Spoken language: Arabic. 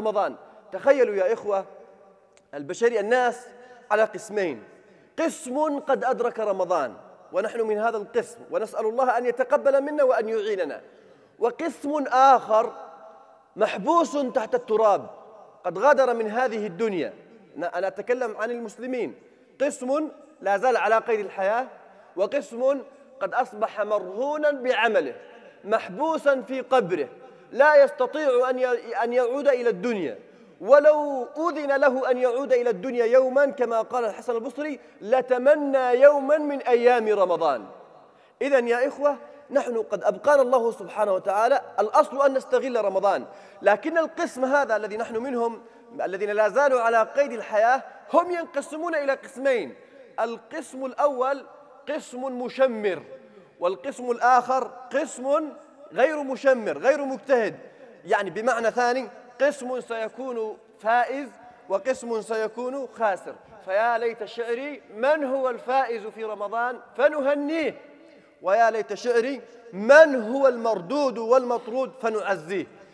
رمضان تخيلوا يا إخوة البشرية الناس على قسمين قسم قد أدرك رمضان ونحن من هذا القسم ونسأل الله أن يتقبل منا وأن يعيننا وقسم آخر محبوس تحت التراب قد غادر من هذه الدنيا أنا أتكلم عن المسلمين قسم لا زال على قيد الحياة وقسم قد أصبح مرهونا بعمله محبوسا في قبره لا يستطيع أن أن يعود إلى الدنيا ولو أذن له أن يعود إلى الدنيا يوما كما قال الحسن البصري لتمنى يوما من أيام رمضان إذا يا إخوة نحن قد أبقانا الله سبحانه وتعالى الأصل أن نستغل رمضان لكن القسم هذا الذي نحن منهم الذين لا زالوا على قيد الحياة هم ينقسمون إلى قسمين القسم الأول قسم مشمر والقسم الآخر قسم غير مشمر غير مجتهد يعني بمعنى ثاني قسم سيكون فائز وقسم سيكون خاسر فيا ليت شعري من هو الفائز في رمضان فنهنيه ويا ليت شعري من هو المردود والمطرود فنعزيه